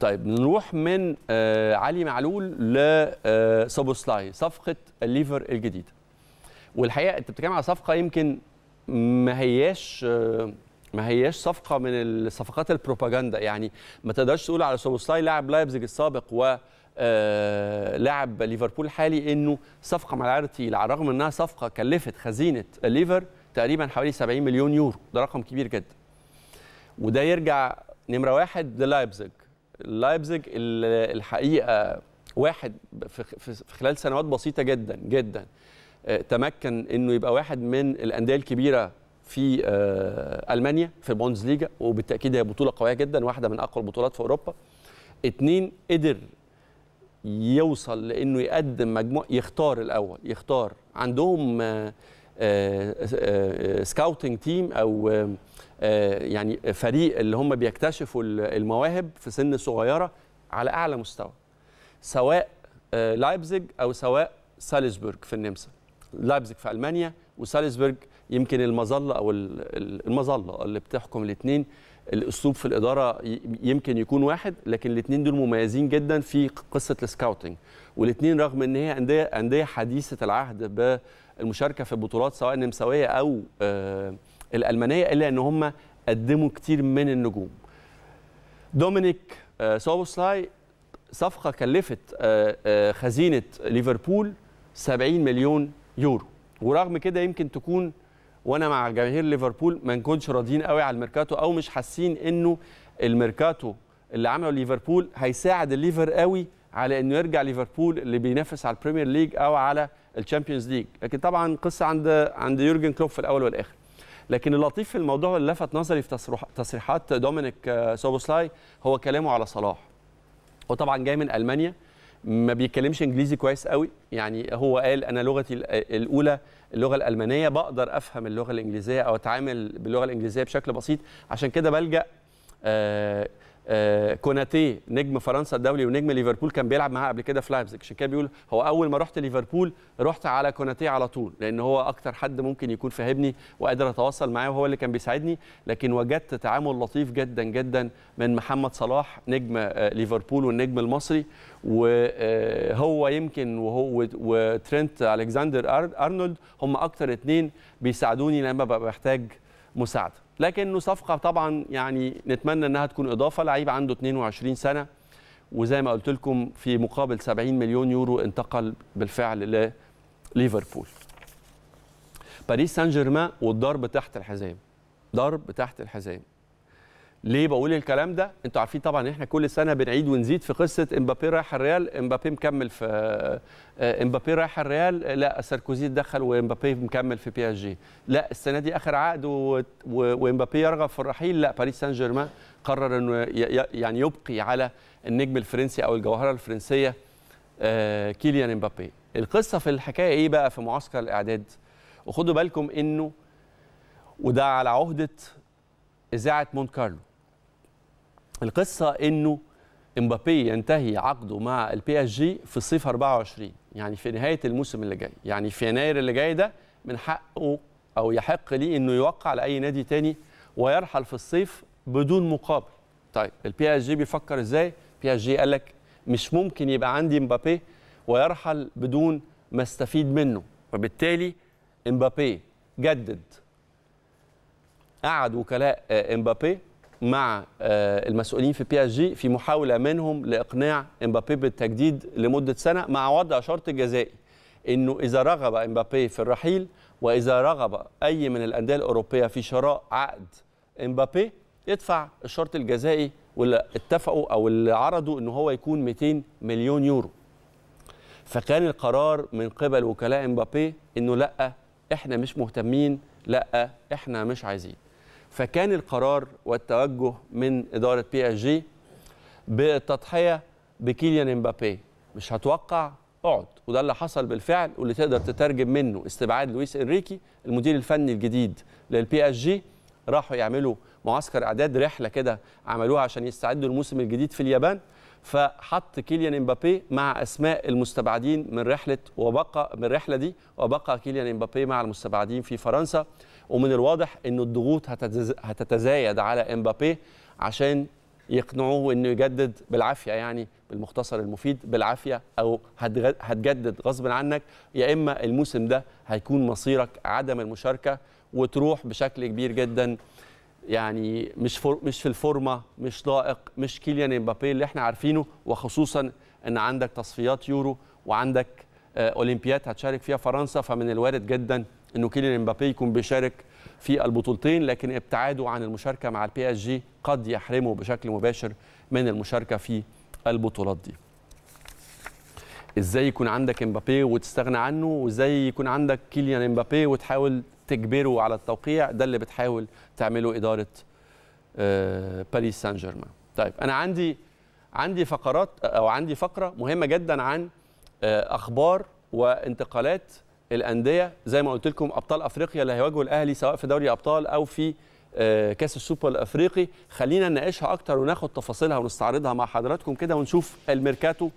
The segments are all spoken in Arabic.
طيب نروح من آه، علي معلول ل آه صفقه الليفر الجديده والحقيقه انت بتتكلم على صفقه يمكن ما هياش آه، ما هياش صفقه من الصفقات البروباجندا يعني ما تقدرش تقول على سوبوسلاي لاعب لايبزيج السابق و آه، لاعب ليفربول الحالي انه صفقه مع العيار على الرغم انها صفقه كلفت خزينه الليفر تقريبا حوالي 70 مليون يورو ده رقم كبير جدا وده يرجع نمره واحد للايبزيج لايبزيج الحقيقه واحد في خلال سنوات بسيطه جدا جدا آه، تمكن انه يبقى واحد من الانديه الكبيره في آه، المانيا في بونز ليجا وبالتاكيد هي بطوله قويه جدا واحده من اقوى البطولات في اوروبا اتنين قدر يوصل لانه يقدم مجموع يختار الاول يختار عندهم آه، سكاوتنج آه، تيم آه، آه، او يعني فريق اللي هم بيكتشفوا المواهب في سن صغيره على اعلى مستوى سواء لايبزيج او سواء سالزبورغ في النمسا لايبزيج في المانيا وسالزبورغ يمكن المظله او المظله اللي بتحكم الاثنين الاسلوب في الاداره يمكن يكون واحد لكن الاثنين دول مميزين جدا في قصه السكاوتنج والاثنين رغم ان هي انديه انديه حديثه العهد بالمشاركه في بطولات سواء النمساويه او آه، الالمانيه الا ان هم قدموا كتير من النجوم دومينيك آه، سوبوسلاي صفقه كلفت آه، خزينه ليفربول 70 مليون يورو ورغم كده يمكن تكون وانا مع جماهير ليفربول ما نكونش راضيين قوي على الميركاتو او مش حاسين انه الميركاتو اللي عمله ليفربول هيساعد الليفر قوي على انه يرجع ليفربول اللي بينافس على البريمير ليج او على الشامبيونز ليج لكن طبعا قصه عند عند يورجن كلوب في الاول والاخر لكن اللطيف في الموضوع واللي لفت نظري في تصريحات دومينيك آه، سوبوسلاي هو كلامه على صلاح وطبعا جاي من المانيا ما بيتكلمش انجليزي كويس قوي يعني هو قال انا لغتي الاولى اللغه الالمانيه بقدر افهم اللغه الانجليزيه او اتعامل باللغه الانجليزيه بشكل بسيط عشان كده بلجا آه آه، كوناتي نجم فرنسا الدولي ونجم ليفربول كان بيلعب معاه قبل كده في لايبزيج عشان كده بيقول هو اول ما رحت ليفربول رحت على كوناتي على طول لان هو اكتر حد ممكن يكون فاهمني وقادر اتواصل معاه وهو اللي كان بيساعدني لكن وجدت تعامل لطيف جدا جدا من محمد صلاح نجم آه، ليفربول والنجم المصري وهو آه، يمكن وهو وترنت الكسندر ارنولد هم اكتر اثنين بيساعدوني لما ببقى محتاج مساعده لكنه صفقه طبعا يعني نتمنى انها تكون اضافه لعيب عنده 22 سنه وزي ما قلت لكم في مقابل 70 مليون يورو انتقل بالفعل لليفربول باريس سان جيرمان والضرب تحت الحزام ضرب تحت الحزام ليه بقول الكلام ده؟ انتوا عارفين طبعا احنا كل سنه بنعيد ونزيد في قصه امبابي رايح الريال، امبابي مكمل في آه، امبابي رايح الريال، لا ساركوزي اتدخل وامبابي مكمل في بي اس جي، لا السنه دي اخر عقد وامبابي يرغب في الرحيل، لا باريس سان جيرمان قرر انه يعني يبقي على النجم الفرنسي او الجوهره الفرنسيه آه، كيليان امبابي. القصه في الحكايه ايه بقى في معسكر الاعداد؟ وخدوا بالكم انه وده على عهده اذاعه مونت كارلو القصه انه امبابي ينتهي عقده مع البي اس جي في الصيف 24 يعني في نهايه الموسم اللي جاي يعني في يناير اللي جاي ده من حقه او يحق ليه انه يوقع لاي نادي تاني ويرحل في الصيف بدون مقابل طيب البي اس جي بيفكر ازاي بي اس جي قال لك مش ممكن يبقى عندي مبابي ويرحل بدون ما استفيد منه فبالتالي مبابي جدد قعد وكلاء آه، مبابي مع آه، المسؤولين في بي اس جي في محاوله منهم لاقناع امبابي بالتجديد لمده سنه مع وضع شرط جزائي انه اذا رغب امبابي في الرحيل واذا رغب اي من الانديه الاوروبيه في شراء عقد امبابي يدفع الشرط الجزائي واللي اتفقوا او اللي عرضوا ان هو يكون 200 مليون يورو فكان القرار من قبل وكلاء امبابي انه لا احنا مش مهتمين لا احنا مش عايزين فكان القرار والتوجه من إدارة بي اس جي بالتضحية بكيليان امبابي مش هتوقع اقعد وده اللي حصل بالفعل واللي تقدر تترجم منه استبعاد لويس انريكي المدير الفني الجديد للبي اس جي راحوا يعملوا معسكر اعداد رحله كده عملوها عشان يستعدوا الموسم الجديد في اليابان فحط كيليان امبابي مع اسماء المستبعدين من رحله وبقى من الرحله دي وبقى كيليان امبابي مع المستبعدين في فرنسا ومن الواضح ان الضغوط هتتزايد على امبابي عشان يقنعوه انه يجدد بالعافيه يعني بالمختصر المفيد بالعافيه او هتجدد غصب عنك يا اما الموسم ده هيكون مصيرك عدم المشاركه وتروح بشكل كبير جدا يعني مش فور مش في الفورمه مش لائق مش كيليان امبابي اللي احنا عارفينه وخصوصا ان عندك تصفيات يورو وعندك آه، اولمبياد هتشارك فيها فرنسا فمن الوارد جدا انه كيليان امبابي يكون بيشارك في البطولتين لكن ابتعاده عن المشاركه مع البي اس جي قد يحرمه بشكل مباشر من المشاركه في البطولات دي. ازاي يكون عندك امبابي وتستغنى عنه وازاي يكون عندك كيليان امبابي وتحاول تجبره على التوقيع ده اللي بتحاول تعمله اداره باريس سان جيرمان طيب انا عندي عندي فقرات آه، او عندي فقره مهمه جدا عن آه، اخبار وانتقالات الانديه زي ما قلت لكم ابطال افريقيا اللي هيواجهوا الاهلي سواء في دوري ابطال او في آه، كاس السوبر الافريقي خلينا نناقشها اكتر وناخد تفاصيلها ونستعرضها مع حضراتكم كده ونشوف الميركاتو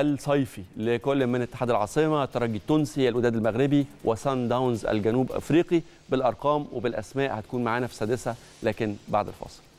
الصيفي لكل من اتحاد العاصمه الترجي التونسي الوداد المغربي وسان داونز الجنوب افريقي بالارقام وبالاسماء هتكون معانا في السادسه لكن بعد الفاصل